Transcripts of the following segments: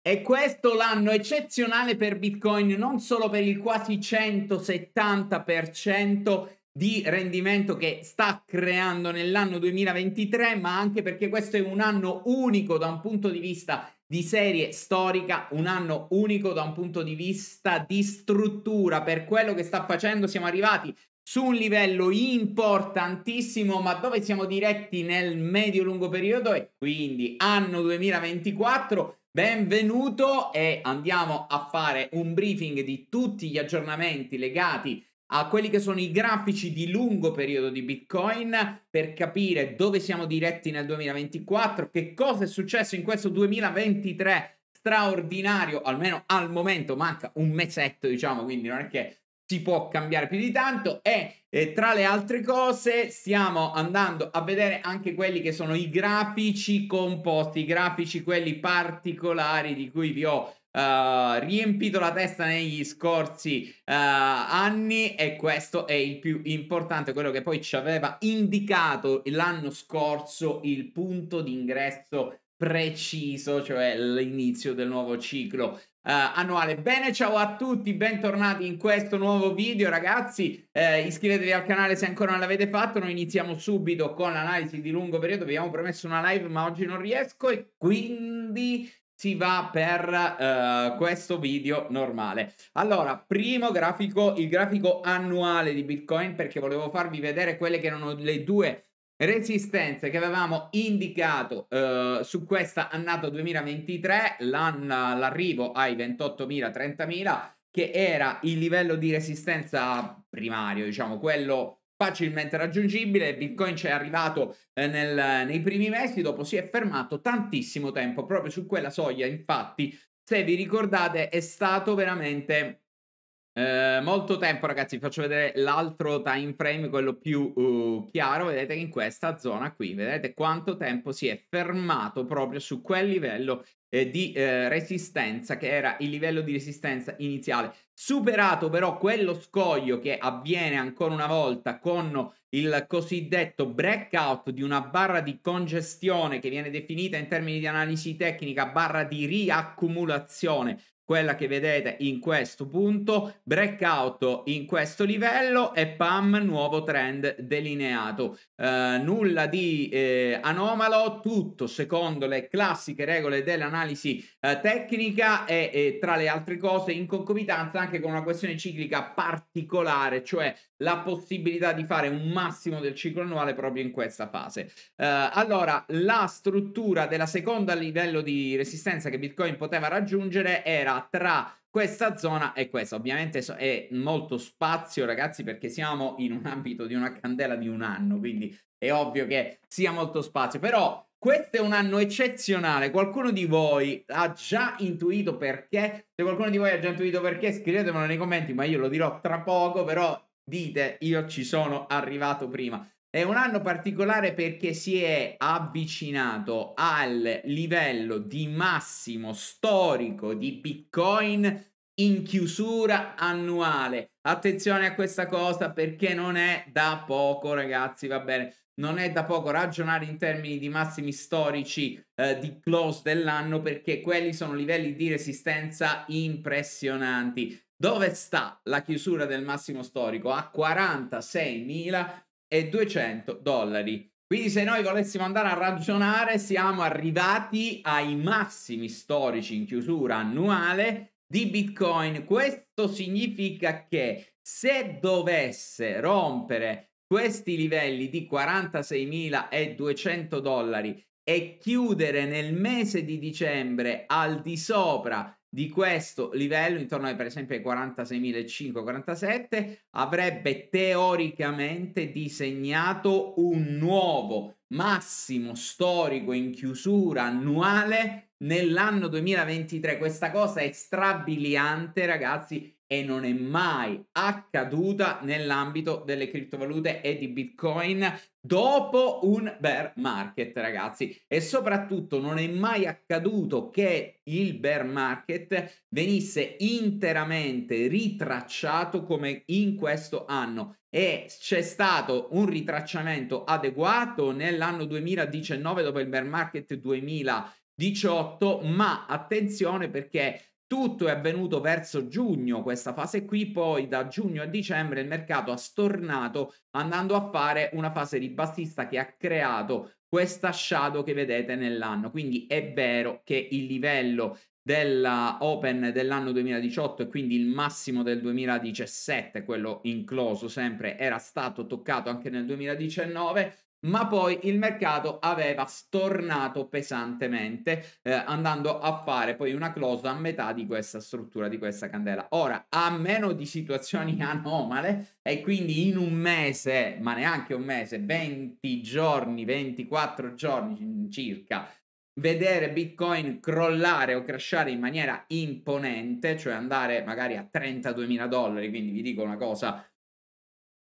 E questo l'anno eccezionale per Bitcoin, non solo per il quasi 170% di rendimento che sta creando nell'anno 2023, ma anche perché questo è un anno unico da un punto di vista di serie storica, un anno unico da un punto di vista di struttura. Per quello che sta facendo siamo arrivati su un livello importantissimo, ma dove siamo diretti nel medio-lungo periodo e quindi anno 2024 Benvenuto e andiamo a fare un briefing di tutti gli aggiornamenti legati a quelli che sono i grafici di lungo periodo di Bitcoin per capire dove siamo diretti nel 2024, che cosa è successo in questo 2023 straordinario, almeno al momento manca un mesetto, diciamo, quindi non è che si può cambiare più di tanto e eh, tra le altre cose stiamo andando a vedere anche quelli che sono i grafici composti, i grafici quelli particolari di cui vi ho Uh, riempito la testa negli scorsi uh, anni e questo è il più importante, quello che poi ci aveva indicato l'anno scorso il punto d'ingresso preciso, cioè l'inizio del nuovo ciclo Uh, annuale. Bene, ciao a tutti, bentornati in questo nuovo video ragazzi, eh, iscrivetevi al canale se ancora non l'avete fatto, noi iniziamo subito con l'analisi di lungo periodo, vi abbiamo promesso una live ma oggi non riesco e quindi si va per uh, questo video normale. Allora, primo grafico, il grafico annuale di Bitcoin perché volevo farvi vedere quelle che erano le due Resistenze che avevamo indicato eh, su questa annata 2023, l'arrivo ai 28.000-30.000, che era il livello di resistenza primario, diciamo quello facilmente raggiungibile. Bitcoin ci è arrivato eh, nel, nei primi mesi, dopo si è fermato tantissimo tempo proprio su quella soglia. Infatti, se vi ricordate, è stato veramente eh, molto tempo ragazzi, vi faccio vedere l'altro time frame, quello più uh, chiaro, vedete che in questa zona qui, vedete quanto tempo si è fermato proprio su quel livello eh, di eh, resistenza che era il livello di resistenza iniziale. Superato però quello scoglio che avviene ancora una volta con il cosiddetto breakout di una barra di congestione che viene definita in termini di analisi tecnica barra di riaccumulazione quella che vedete in questo punto, breakout in questo livello e pam, nuovo trend delineato. Eh, nulla di eh, anomalo, tutto secondo le classiche regole dell'analisi eh, tecnica e, e tra le altre cose in concomitanza anche con una questione ciclica particolare, cioè la possibilità di fare un massimo del ciclo annuale proprio in questa fase. Eh, allora, la struttura della seconda livello di resistenza che Bitcoin poteva raggiungere era tra questa zona e questa. Ovviamente è molto spazio, ragazzi, perché siamo in un ambito di una candela di un anno, quindi è ovvio che sia molto spazio, però questo è un anno eccezionale. Qualcuno di voi ha già intuito perché? Se qualcuno di voi ha già intuito perché, scrivetemelo nei commenti, ma io lo dirò tra poco, però dite io ci sono arrivato prima. È un anno particolare perché si è avvicinato al livello di massimo storico di Bitcoin in chiusura annuale. Attenzione a questa cosa perché non è da poco, ragazzi, va bene. Non è da poco ragionare in termini di massimi storici eh, di close dell'anno perché quelli sono livelli di resistenza impressionanti. Dove sta la chiusura del massimo storico? A 46.000 e 200 dollari. Quindi se noi volessimo andare a ragionare siamo arrivati ai massimi storici in chiusura annuale di Bitcoin. Questo significa che se dovesse rompere questi livelli di 46.200 dollari e chiudere nel mese di dicembre al di sopra di questo livello, intorno ai per esempio ai 46.547, avrebbe teoricamente disegnato un nuovo massimo storico in chiusura annuale nell'anno 2023. Questa cosa è strabiliante, ragazzi e non è mai accaduta nell'ambito delle criptovalute e di Bitcoin dopo un bear market, ragazzi. E soprattutto non è mai accaduto che il bear market venisse interamente ritracciato come in questo anno e c'è stato un ritracciamento adeguato nell'anno 2019 dopo il bear market 2000 18, ma attenzione perché tutto è avvenuto verso giugno, questa fase qui, poi da giugno a dicembre il mercato ha stornato andando a fare una fase ribassista che ha creato questa shadow che vedete nell'anno. Quindi è vero che il livello della Open dell'anno 2018 e quindi il massimo del 2017, quello incloso sempre, era stato toccato anche nel 2019, ma poi il mercato aveva stornato pesantemente eh, andando a fare poi una close a metà di questa struttura di questa candela ora a meno di situazioni anomale e quindi in un mese ma neanche un mese 20 giorni 24 giorni circa vedere Bitcoin crollare o crashare in maniera imponente, cioè andare magari a 32.000 dollari, quindi vi dico una cosa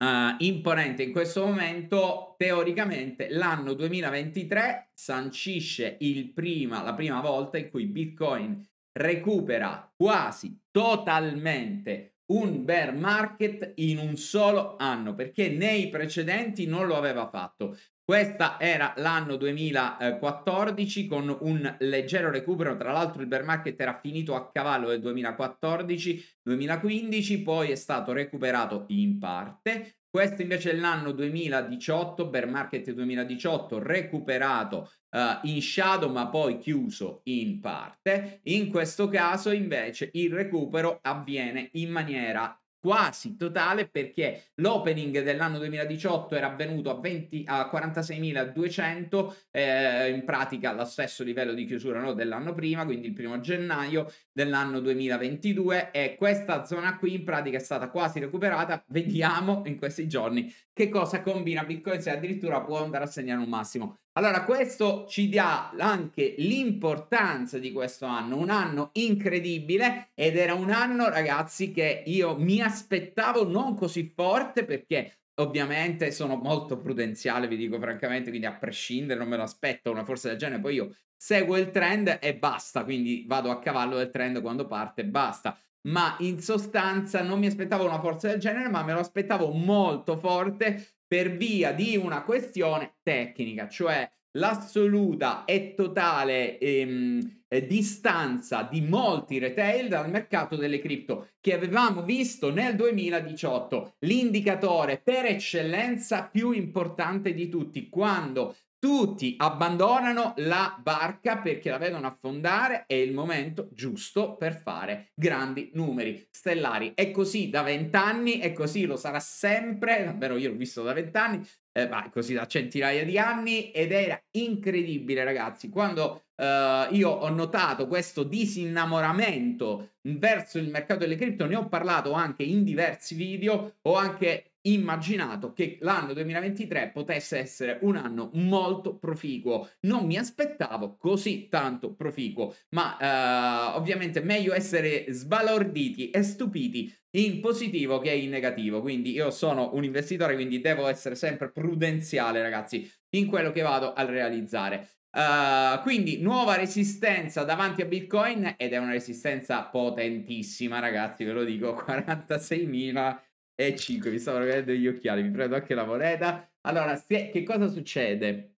uh, imponente in questo momento, teoricamente l'anno 2023 sancisce prima, la prima volta in cui Bitcoin recupera quasi totalmente un bear market in un solo anno perché nei precedenti non lo aveva fatto questa era l'anno 2014 eh, con un leggero recupero, tra l'altro il bear market era finito a cavallo del 2014-2015, poi è stato recuperato in parte. Questo invece è l'anno 2018, bear market 2018 recuperato uh, in shadow ma poi chiuso in parte. In questo caso invece il recupero avviene in maniera quasi totale perché l'opening dell'anno 2018 era avvenuto a, 20, a 46.200, eh, in pratica allo stesso livello di chiusura no, dell'anno prima, quindi il primo gennaio dell'anno 2022 e questa zona qui in pratica è stata quasi recuperata, vediamo in questi giorni che cosa combina Bitcoin se addirittura può andare a segnare un massimo. Allora, questo ci dà anche l'importanza di questo anno, un anno incredibile ed era un anno, ragazzi, che io mi aspettavo non così forte perché ovviamente sono molto prudenziale, vi dico francamente, quindi a prescindere non me lo aspetto una forza del genere, poi io seguo il trend e basta, quindi vado a cavallo del trend quando parte e basta. Ma in sostanza non mi aspettavo una forza del genere, ma me lo aspettavo molto forte per via di una questione tecnica, cioè l'assoluta e totale ehm, eh, distanza di molti retail dal mercato delle cripto che avevamo visto nel 2018 l'indicatore per eccellenza più importante di tutti quando tutti abbandonano la barca perché la vedono affondare, è il momento giusto per fare grandi numeri stellari. È così da vent'anni, è così lo sarà sempre, davvero io l'ho visto da vent'anni, eh, ma così da centinaia di anni ed era incredibile ragazzi quando eh, io ho notato questo disinnamoramento verso il mercato delle cripto ne ho parlato anche in diversi video ho anche immaginato che l'anno 2023 potesse essere un anno molto proficuo. Non mi aspettavo così tanto proficuo, ma eh, ovviamente meglio essere sbalorditi e stupiti in positivo che in negativo. Quindi io sono un investitore, quindi devo essere sempre prudenziale, ragazzi, in quello che vado a realizzare. Uh, quindi nuova resistenza davanti a Bitcoin ed è una resistenza potentissima, ragazzi, ve lo dico, 46.000 E 5, mi stavo rovinando gli occhiali, mi prendo anche la moneta. Allora, se, che cosa succede?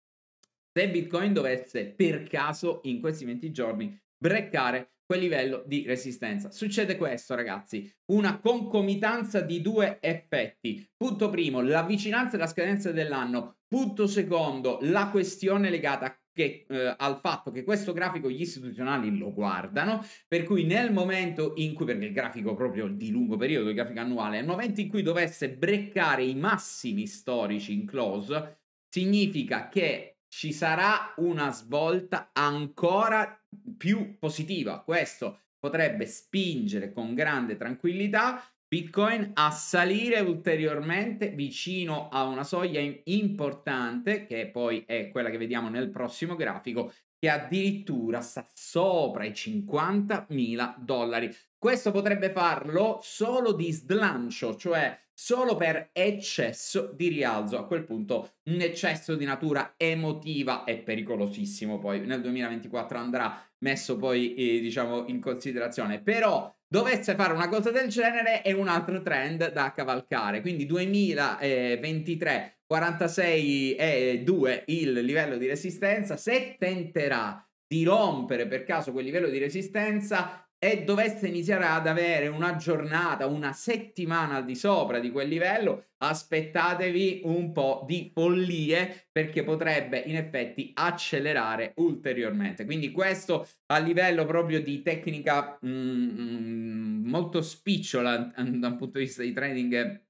Se Bitcoin dovesse per caso in questi 20 giorni breccare quel livello di resistenza. Succede questo, ragazzi, una concomitanza di due effetti. Punto primo, la vicinanza della scadenza dell'anno. Punto secondo, la questione legata a che, eh, al fatto che questo grafico gli istituzionali lo guardano, per cui nel momento in cui, perché il grafico proprio di lungo periodo, il grafico annuale, nel momento in cui dovesse breccare i massimi storici in close, significa che ci sarà una svolta ancora più positiva. Questo potrebbe spingere con grande tranquillità Bitcoin a salire ulteriormente vicino a una soglia importante, che poi è quella che vediamo nel prossimo grafico, che addirittura sta sopra i 50.000 dollari. Questo potrebbe farlo solo di slancio, cioè solo per eccesso di rialzo. A quel punto un eccesso di natura emotiva è pericolosissimo. Poi nel 2024 andrà messo poi, eh, diciamo, in considerazione. Però dovesse fare una cosa del genere è un altro trend da cavalcare. Quindi 2023 46,2 il livello di resistenza, se tenterà di rompere per caso quel livello di resistenza e doveste iniziare ad avere una giornata, una settimana al di sopra di quel livello, aspettatevi un po' di follie perché potrebbe in effetti accelerare ulteriormente. Quindi questo a livello proprio di tecnica mm, mm molto spicciola da un punto di vista di trading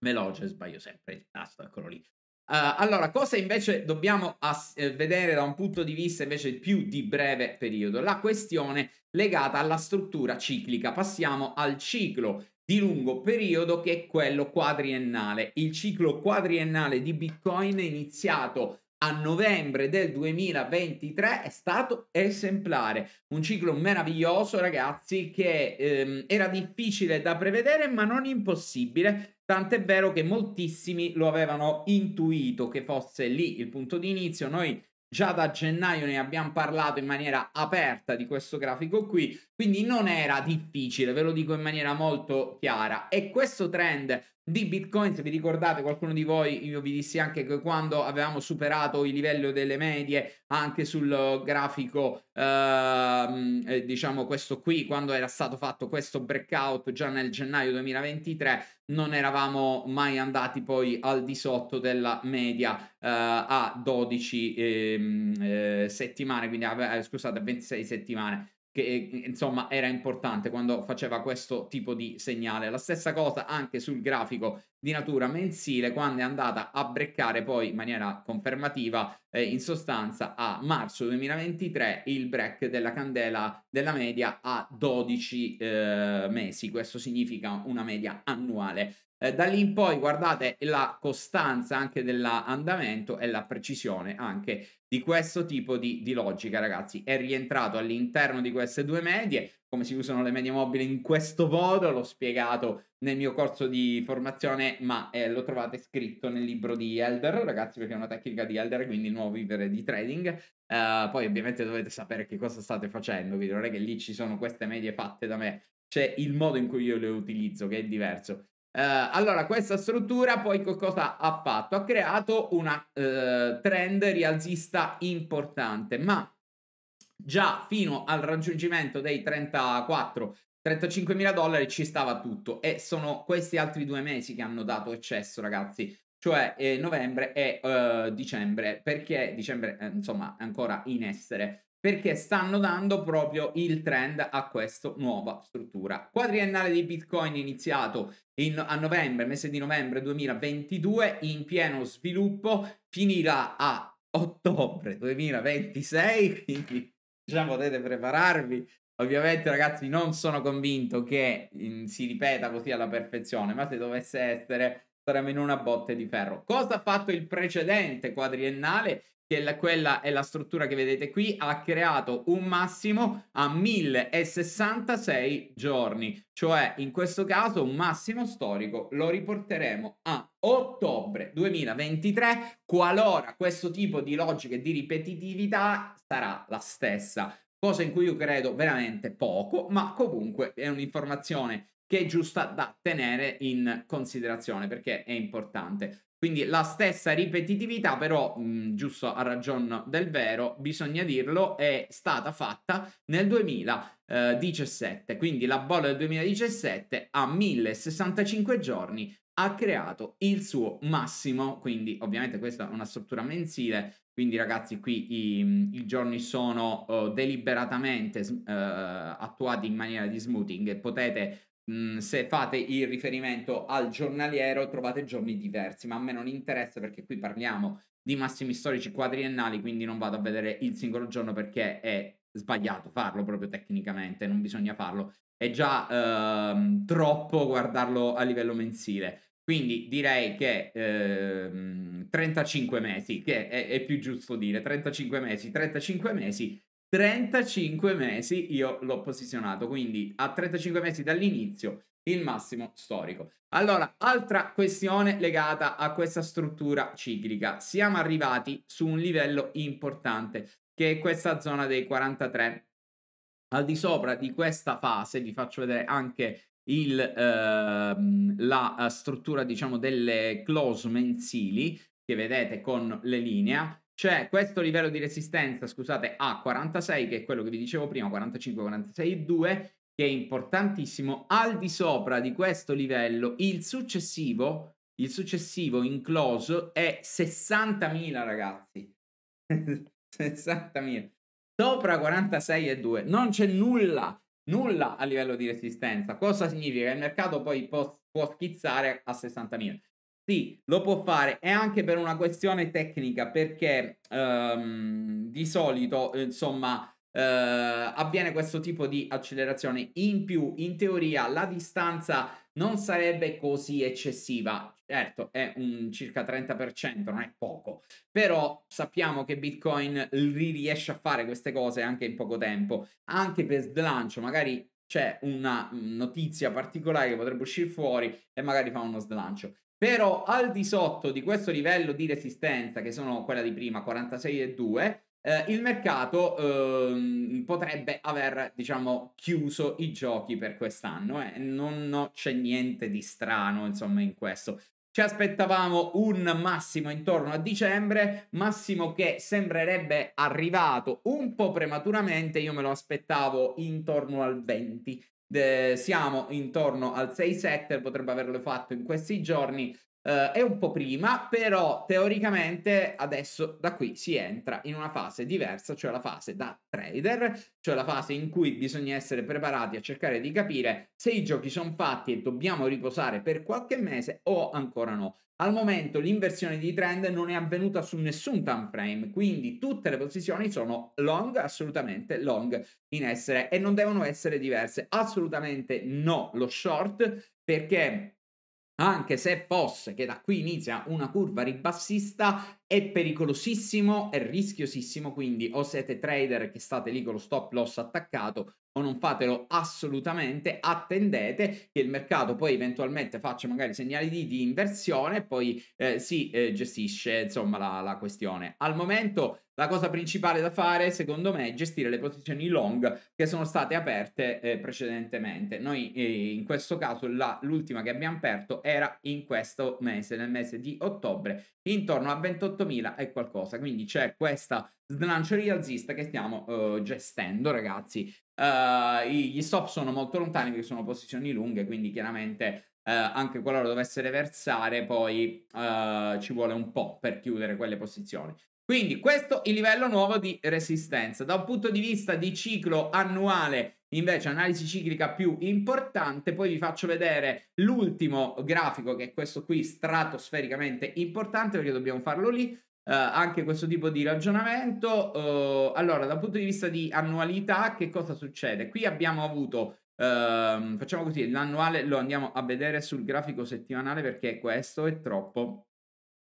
veloce, sbaglio sempre il tasto, eccolo lì. Eh, allora, cosa invece dobbiamo ass- eh, vedere da un punto di vista invece più di breve periodo? La questione legata alla struttura ciclica. Passiamo al ciclo di lungo periodo che è quello quadriennale. Il ciclo quadriennale di Bitcoin è iniziato a novembre del 2023 è stato esemplare. Un ciclo meraviglioso, ragazzi, che ehm, era difficile da prevedere, ma non impossibile, Tant'è vero che moltissimi lo avevano intuito che fosse lì il punto di inizio. Noi già da gennaio ne abbiamo parlato in maniera aperta di questo grafico qui. Quindi non era difficile, ve lo dico in maniera molto chiara. E questo trend di Bitcoin, se vi ricordate, qualcuno di voi, io vi dissi anche che quando avevamo superato il livello delle medie, anche sul grafico, ehm, eh, diciamo questo qui, quando era stato fatto questo breakout già nel gennaio 2023, non eravamo mai andati poi al di sotto della media eh, a 12 ehm, eh, settimane, quindi eh, scusate, a 26 settimane che eh, insomma era importante quando faceva questo tipo di segnale. La stessa cosa anche sul grafico di natura mensile quando è andata a breccare poi in maniera confermativa eh, in sostanza a marzo 2023 il break della candela della media a 12 eh, mesi. Questo significa una media annuale. Eh, da lì in poi guardate la costanza anche dell'andamento e la precisione anche di questo tipo di, di logica, ragazzi. È rientrato all'interno di queste due medie, come si usano le medie mobili in questo modo, l'ho spiegato nel mio corso di formazione, ma eh, lo trovate scritto nel libro di Elder, ragazzi, perché è una tecnica di Elder, quindi il nuovo vivere di trading. Uh, poi ovviamente dovete sapere che cosa state facendo, vi dirò che lì ci sono queste medie fatte da me, c'è il modo in cui io le utilizzo che è diverso. Eh, allora, questa struttura poi cosa ha fatto? Ha creato una eh, trend rialzista importante, ma già fino al raggiungimento dei 34 35 mila dollari ci stava tutto e sono questi altri due mesi che hanno dato eccesso ragazzi cioè eh, novembre e eh, dicembre perché dicembre eh, insomma è ancora in essere perché stanno dando proprio il trend a questa nuova struttura. Quadriennale di Bitcoin iniziato in, a novembre, mese di novembre 2022, in pieno sviluppo, finirà a ottobre 2026, quindi già potete prepararvi. Ovviamente ragazzi non sono convinto che in, mm, si ripeta così alla perfezione, ma se dovesse essere saremmo in una botte di ferro. Cosa ha fatto il precedente quadriennale? che la, quella è la struttura che vedete qui, ha creato un massimo a 1066 giorni, cioè in questo caso un massimo storico lo riporteremo a ottobre 2023 qualora questo tipo di logica e di ripetitività sarà la stessa cosa in cui io credo veramente poco, ma comunque è un'informazione che è giusta da tenere in considerazione perché è importante. Quindi la stessa ripetitività, però, mh, mm, giusto a ragion del vero, bisogna dirlo, è stata fatta nel 2017. Quindi la bolla del 2017 a 1065 giorni ha creato il suo massimo, quindi ovviamente questa è una struttura mensile, quindi ragazzi qui i, mm, i giorni sono uh, deliberatamente uh, attuati in maniera di smoothing e potete Mhmm, se fate il riferimento al giornaliero trovate giorni diversi, ma a me non interessa perché qui parliamo di massimi storici quadriennali, quindi non vado a vedere il singolo giorno perché è sbagliato farlo proprio tecnicamente, non bisogna farlo. È già ehm, troppo guardarlo a livello mensile. Quindi direi che ehm, 35 mesi, che è, è, più giusto dire, 35 mesi, 35 mesi 35 mesi io l'ho posizionato, quindi a 35 mesi dall'inizio il massimo storico. Allora, altra questione legata a questa struttura ciclica. Siamo arrivati su un livello importante che è questa zona dei 43. Al di sopra di questa fase, vi faccio vedere anche il, ehm, eh, la struttura diciamo delle close mensili che vedete con le linee c'è cioè, questo livello di resistenza, scusate, a 46, che è quello che vi dicevo prima, 45, 46, 2, che è importantissimo. Al di sopra di questo livello, il successivo, il successivo incloso è 60.000, ragazzi. 60.000. Sopra 46,2 non c'è nulla, nulla a livello di resistenza. Cosa significa? Il mercato poi può, può schizzare a 60.000. Sì, lo può fare, è anche per una questione tecnica, perché um, di solito, insomma, uh, avviene questo tipo di accelerazione. In più, in teoria, la distanza non sarebbe così eccessiva. Certo, è un circa 30%, non è poco, però sappiamo che Bitcoin riesce a fare queste cose anche in poco tempo, anche per slancio, magari c'è una notizia particolare che potrebbe uscire fuori e magari fa uno slancio. Però al di sotto di questo livello di resistenza, che sono quella di prima, 46,2, eh, il mercato eh, potrebbe aver, diciamo, chiuso i giochi per quest'anno. Eh. Non no, c'è niente di strano, insomma, in questo. Ci aspettavamo un massimo intorno a dicembre, massimo che sembrerebbe arrivato un po' prematuramente, io me lo aspettavo intorno al 20, siamo intorno al 6-7, potrebbe averlo fatto in questi giorni Uh, è un po' prima, però teoricamente adesso da qui si entra in una fase diversa, cioè la fase da trader, cioè la fase in cui bisogna essere preparati a cercare di capire se i giochi sono fatti e dobbiamo riposare per qualche mese o ancora no. Al momento l'inversione di trend non è avvenuta su nessun time frame, quindi tutte le posizioni sono long, assolutamente long in essere e non devono essere diverse, assolutamente no lo short perché anche se fosse che da qui inizia una curva ribassista, è pericolosissimo, è rischiosissimo, quindi o siete trader che state lì con lo stop loss attaccato o non fatelo assolutamente, attendete che il mercato poi eventualmente faccia magari segnali di, di inversione e poi eh, si eh, gestisce insomma la, la questione. Al momento la cosa principale da fare, secondo me, è gestire le posizioni long che sono state aperte eh, precedentemente. Noi eh, in questo caso la, l'ultima che abbiamo aperto era in questo mese, nel mese di ottobre, intorno a 28.000 e qualcosa. Quindi c'è questa slancio rialzista che stiamo uh, gestendo, ragazzi. Uh, gli stop sono molto lontani perché sono posizioni lunghe, quindi chiaramente Uh, anche qualora dovesse reversare, poi uh, ci vuole un po' per chiudere quelle posizioni. Quindi questo è il livello nuovo di resistenza. Da un punto di vista di ciclo annuale, invece analisi ciclica più importante, poi vi faccio vedere l'ultimo grafico che è questo qui stratosfericamente importante perché dobbiamo farlo lì. Eh, anche questo tipo di ragionamento. Eh, allora, dal punto di vista di annualità, che cosa succede? Qui abbiamo avuto Uh, facciamo così, l'annuale lo andiamo a vedere sul grafico settimanale perché questo è troppo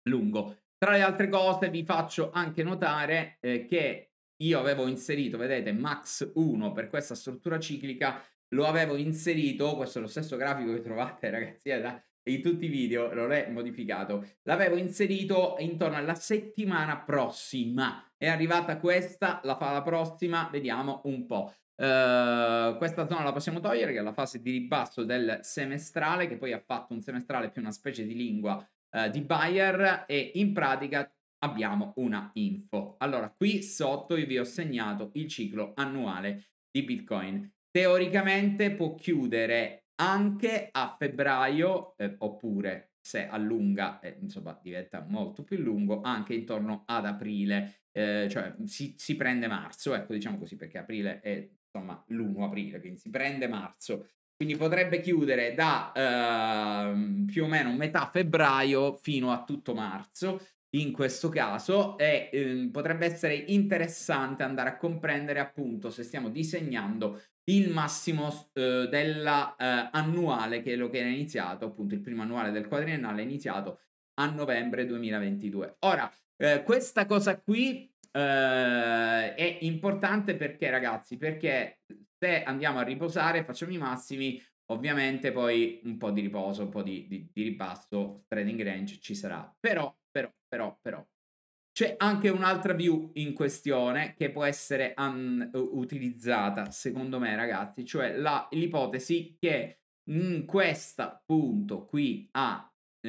lungo. Tra le altre cose vi faccio anche notare eh, che io avevo inserito, vedete, max 1 per questa struttura ciclica, lo avevo inserito, questo è lo stesso grafico che trovate ragazzi eh, da, in tutti i video, non è modificato, l'avevo inserito intorno alla settimana prossima, è arrivata questa, la fa la prossima, vediamo un po'. Uh, questa zona la possiamo togliere che è la fase di ribasso del semestrale che poi ha fatto un semestrale più una specie di lingua eh, di Bayer e in pratica abbiamo una info. Allora, qui sotto io vi ho segnato il ciclo annuale di Bitcoin. Teoricamente può chiudere anche a febbraio, eh, oppure se allunga, eh, insomma, diventa molto più lungo, anche intorno ad aprile, eh, cioè si, si prende marzo, ecco, diciamo così, perché aprile è, insomma, l'1 aprile, quindi si prende marzo quindi potrebbe chiudere da eh, più o meno metà febbraio fino a tutto marzo in questo caso e eh, potrebbe essere interessante andare a comprendere appunto se stiamo disegnando il massimo eh, dell'annuale eh, che, che era iniziato, appunto il primo annuale del quadriennale è iniziato a novembre 2022. Ora, eh, questa cosa qui eh, è importante perché ragazzi, perché te andiamo a riposare, facciamo i massimi, ovviamente poi un po' di riposo, un po' di, di, di ribasso, trading range ci sarà. Però, però, però, però, c'è anche un'altra view in questione che può essere un, utilizzata, secondo me, ragazzi, cioè la, l'ipotesi che in questo punto qui a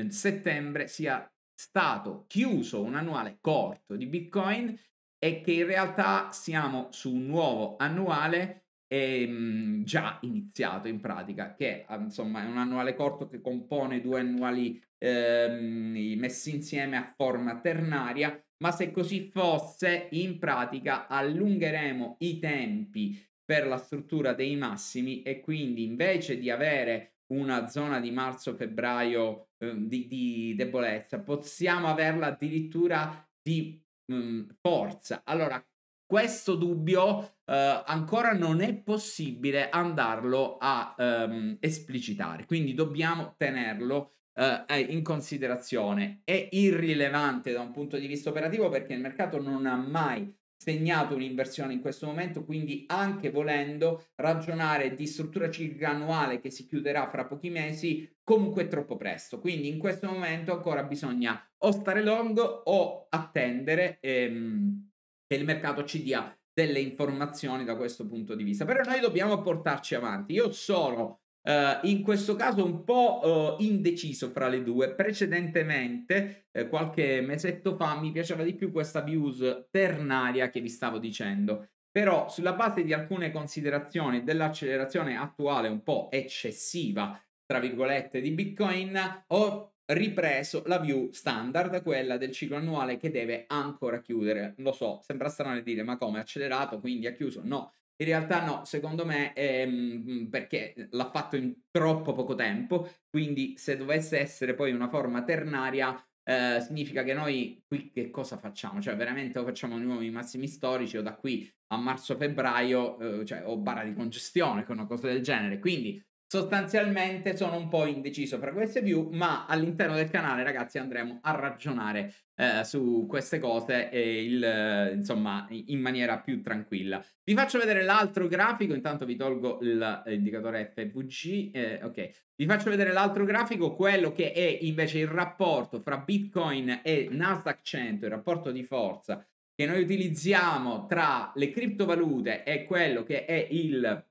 settembre sia stato chiuso un annuale corto di Bitcoin e che in realtà siamo su un nuovo annuale ehm, già iniziato in pratica, che uhm, insomma è un annuale corto che compone due annuali ehm, messi insieme a forma ternaria, ma se così fosse, in pratica allungheremo i tempi per la struttura dei massimi e quindi invece di avere una zona di marzo-febbraio eh, uhm, di, di, debolezza, possiamo averla addirittura di mh, mhmm, forza. Allora, questo dubbio eh, ancora non è possibile andarlo a ehm, esplicitare, quindi dobbiamo tenerlo eh, eh, in considerazione. È irrilevante da un punto di vista operativo perché il mercato non ha mai segnato un'inversione in questo momento, quindi anche volendo ragionare di struttura ciclica annuale che si chiuderà fra pochi mesi, comunque è troppo presto. Quindi in questo momento ancora bisogna o stare long o attendere ehm, che il mercato ci dia delle informazioni da questo punto di vista. Però noi dobbiamo portarci avanti. Io sono Uh, in questo caso un po' uh, indeciso fra le due. Precedentemente, eh, qualche mesetto fa, mi piaceva di più questa views ternaria che vi stavo dicendo. Però sulla base di alcune considerazioni dell'accelerazione attuale un po' eccessiva, tra virgolette, di Bitcoin, ho ripreso la view standard, quella del ciclo annuale che deve ancora chiudere. Lo so, sembra strano dire, ma come? Accelerato, quindi ha chiuso? No. In realtà no, secondo me ehm, perché l'ha fatto in troppo poco tempo, quindi se dovesse essere poi una forma ternaria eh, significa che noi qui che cosa facciamo? Cioè veramente o facciamo nuovi massimi storici o da qui a marzo-febbraio eh, cioè, o barra di congestione con una cosa del genere. Quindi Sostanzialmente sono un po' indeciso fra queste view, ma all'interno del canale, ragazzi, andremo a ragionare eh, su queste cose e il, eh, insomma, in maniera più tranquilla. Vi faccio vedere l'altro grafico, intanto vi tolgo l'indicatore eh, FVG, eh, ok. Vi faccio vedere l'altro grafico, quello che è invece il rapporto fra Bitcoin e Nasdaq 100, il rapporto di forza che noi utilizziamo tra le criptovalute e quello che è il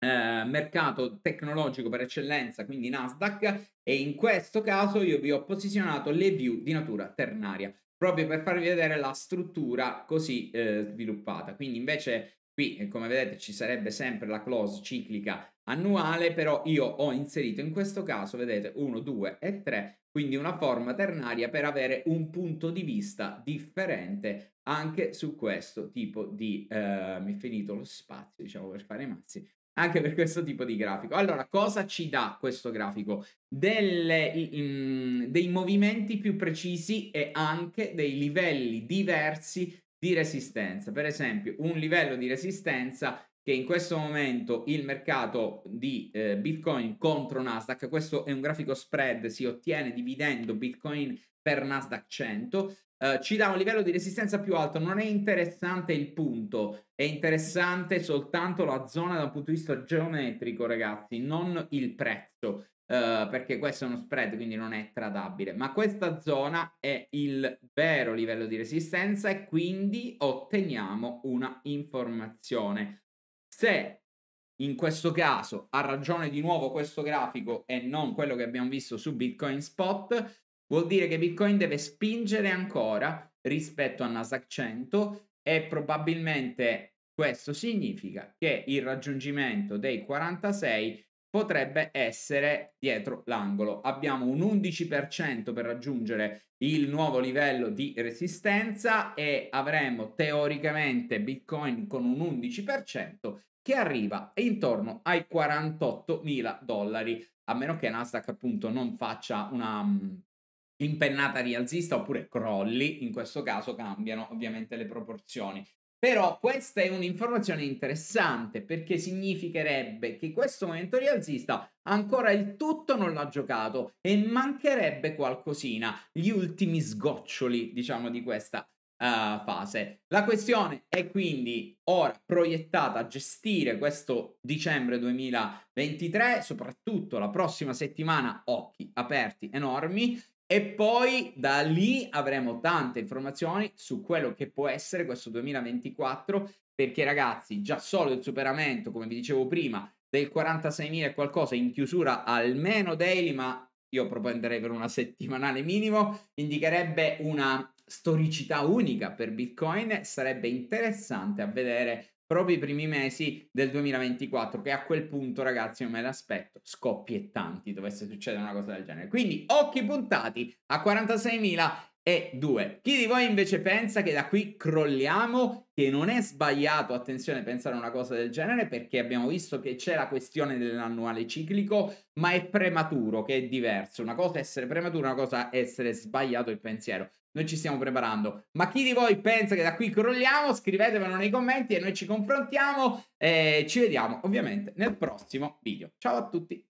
eh, mercato tecnologico per eccellenza, quindi Nasdaq, e in questo caso io vi ho posizionato le view di natura ternaria, proprio per farvi vedere la struttura così eh, sviluppata. Quindi invece qui, eh, come vedete, ci sarebbe sempre la close ciclica annuale, però io ho inserito in questo caso, vedete, 1, 2 e 3, quindi una forma ternaria per avere un punto di vista differente anche su questo tipo di... Eh, mi è finito lo spazio, diciamo, per fare i mazzi anche per questo tipo di grafico. Allora, cosa ci dà questo grafico? Delle, mh, mhmm, dei movimenti più precisi e anche dei livelli diversi di resistenza. Per esempio, un livello di resistenza che in questo momento il mercato di eh, Bitcoin contro Nasdaq, questo è un grafico spread, si ottiene dividendo Bitcoin per Nasdaq 100, eh, ci dà un livello di resistenza più alto. Non è interessante il punto, è interessante soltanto la zona da un punto di vista geometrico, ragazzi, non il prezzo. Eh, perché questo è uno spread, quindi non è tradabile. Ma questa zona è il vero livello di resistenza e quindi otteniamo una informazione. Se in questo caso ha ragione di nuovo questo grafico e non quello che abbiamo visto su Bitcoin Spot, Vuol dire che Bitcoin deve spingere ancora rispetto a Nasdaq 100 e probabilmente questo significa che il raggiungimento dei 46 potrebbe essere dietro l'angolo. Abbiamo un 11% per raggiungere il nuovo livello di resistenza e avremo teoricamente Bitcoin con un 11% che arriva intorno ai 48 mila dollari, a meno che Nasdaq appunto non faccia una mm, impennata rialzista oppure crolli, in questo caso cambiano ovviamente le proporzioni. Però questa è un'informazione interessante perché significherebbe che questo momento rialzista ancora il tutto non l'ha giocato e mancherebbe qualcosina, gli ultimi sgoccioli, diciamo, di questa uh, fase. La questione è quindi ora proiettata a gestire questo dicembre 2023, soprattutto la prossima settimana, occhi aperti enormi, e poi da lì avremo tante informazioni su quello che può essere questo 2024, perché ragazzi, già solo il superamento, come vi dicevo prima, del 46.000 e qualcosa in chiusura almeno daily, ma io propenderei per una settimanale minimo, indicherebbe una storicità unica per Bitcoin, sarebbe interessante a vedere proprio i primi mesi del 2024, che a quel punto, ragazzi, non me l'aspetto, scoppiettanti dovesse succedere una cosa del genere. Quindi occhi puntati a 46.000 Chi di voi invece pensa che da qui crolliamo, che non è sbagliato, attenzione, pensare a una cosa del genere, perché abbiamo visto che c'è la questione dell'annuale ciclico, ma è prematuro, che è diverso. Una cosa è essere prematuro, una cosa è essere sbagliato il pensiero. Noi ci stiamo preparando. Ma chi di voi pensa che da qui crolliamo? Scrivetemelo nei commenti e noi ci confrontiamo. E eh, ci vediamo ovviamente nel prossimo video. Ciao a tutti.